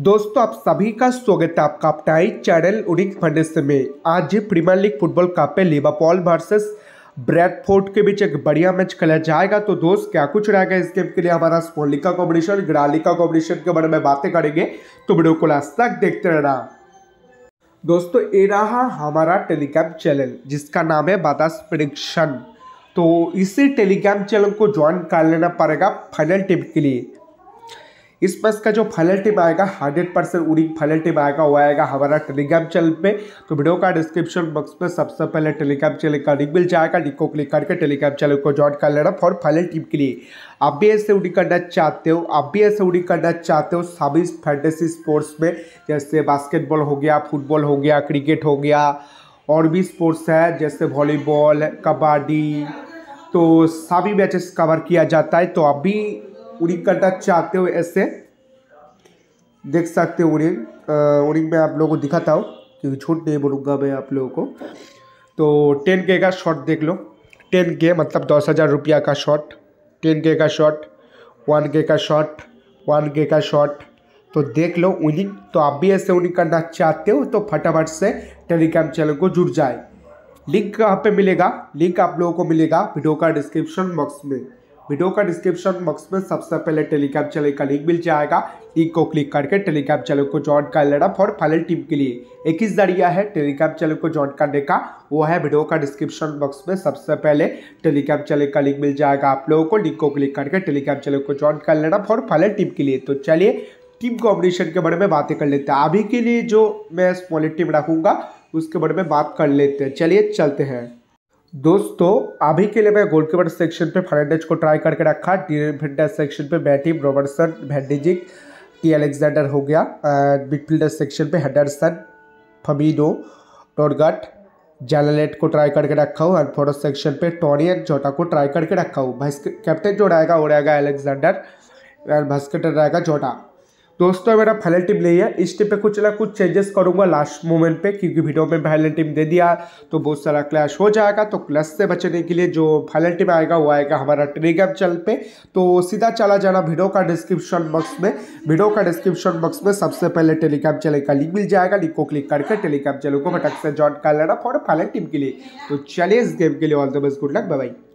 दोस्तों आप सभी का स्वागत है आपका अपना ही चैनल उडिक फंडस में आज प्रीमियर लीग फुटबॉल कप में लिवापॉल वर्सेस ब्रैडफोर्ड के बीच एक बढ़िया मैच खेला जाएगा तो दोस्त क्या कुछ रहेगा इस गेम के लिए हमारा स्पोलिका कॉम्बिनेशन ग्रालिका कॉम्बिनेशन के बारे में बातें करेंगे तो वीडियो को लास्ट तक देखते रहना दोस्तों ये रहा हमारा टेलीग्राम चैनल जिसका नाम है बादास प्रडिक्शन तो इसी टेलीग्राम चैनल को ज्वाइन कर लेना पड़ेगा फाइनल टिप के लिए इस बस का जो फलर टिप आएगा हंड्रेड परसेंट उड़ी फलर टिप आएगा वो आएगा हमारा टेलीग्राम चैनल पे तो वीडियो का डिस्क्रिप्शन बॉक्स में सबसे पहले टेलीग्राम चैनल का लिंक मिल जाएगा लिंक को क्लिक करके टेलीग्राम चैनल को ज्वाइन कर लेना फॉर फलर टिप के लिए आप भी ऐसे उड़ी करना चाहते हो आप भी ऐसे उड़ी करना चाहते हो सभी फैंटेसी स्पोर्ट्स में जैसे बास्केटबॉल हो गया फुटबॉल हो गया क्रिकेट हो गया और भी स्पोर्ट्स है जैसे वॉलीबॉल कबड्डी तो सभी मैचेस कवर किया जाता है तो अभी उड़ी कांटा चाहते हो ऐसे देख सकते हो उड़ी उड़ी में आप लोगों को दिखाता हूँ क्योंकि छूट नहीं बोलूँगा मैं आप लोगों को तो टेन के का शॉट देख लो टेन के मतलब दस हज़ार रुपया का शॉट टेन के का शॉट वन के का शॉट वन के का शॉट तो देख लो उन्हीं तो आप भी ऐसे उन्हीं करना चाहते हो तो फटाफट से टेलीग्राम चैनल को जुड़ जाए लिंक कहाँ पे मिलेगा लिंक आप लोगों को मिलेगा वीडियो का डिस्क्रिप्शन बॉक्स में वीडियो का डिस्क्रिप्शन बॉक्स में सबसे पहले टेलीकैप चैनल का लिंक मिल जाएगा लिंक को क्लिक करके टेलीकैप चैनल को ज्वाइन कर लेना फॉर फाइनल टीम के लिए एक ही जरिया है टेलीकैप चैनल को ज्वाइन करने का वो है वीडियो का डिस्क्रिप्शन बॉक्स में सबसे पहले टेलीकैप चैनल का लिंक मिल जाएगा आप लोगों को लिंक को क्लिक करके टेलीकैप चैनल को ज्वाइन कर लेना फॉर फाइनल टीम के लिए तो चलिए टीम कॉम्बिनेशन के बारे में बातें कर लेते हैं अभी के लिए जो मैं स्मॉल टीम रखूँगा उसके बारे में बात कर लेते हैं चलिए चलते हैं दोस्तों अभी के लिए मैं गोलकीपर सेक्शन पे फर्नांडेज को ट्राई करके रखा डिफेंडर सेक्शन पे बैटिंग रॉबर्टसन वैंडेजिक टी अलेक्जेंडर हो गया मिडफील्डर सेक्शन पे हेडरसन फमीनो टोरगट जेललेट को ट्राई करके रखा हूँ एंड फोटो सेक्शन पे टॉनी एंड जोटा को ट्राई करके रखा हूँ भाई कैप्टन जो रहेगा वो रहेगा एलेक्जेंडर एंड भस्कटन रहेगा जोटा दोस्तों मेरा फाइनल टीम नहीं है इस टीम पे कुछ ना कुछ चेंजेस करूंगा लास्ट मोमेंट पे क्योंकि वीडियो में फाइनल टीम दे दिया तो बहुत सारा क्लैश हो जाएगा तो क्लैश से बचने के लिए जो फाइनल टीम आएगा वो आएगा हमारा टेलीग्राम चैनल पे तो सीधा चला जाना वीडियो का डिस्क्रिप्शन बॉक्स में वीडियो का डिस्क्रिप्शन बॉक्स में सबसे पहले टेलीग्राम चैनल का लिंक मिल जाएगा लिंक को क्लिक करके टेलीग्राम चैनल को बटक से ज्वाइन कर लेना फॉर फाइनल टीम के लिए तो चलिए इस गेम के लिए all the best good luck by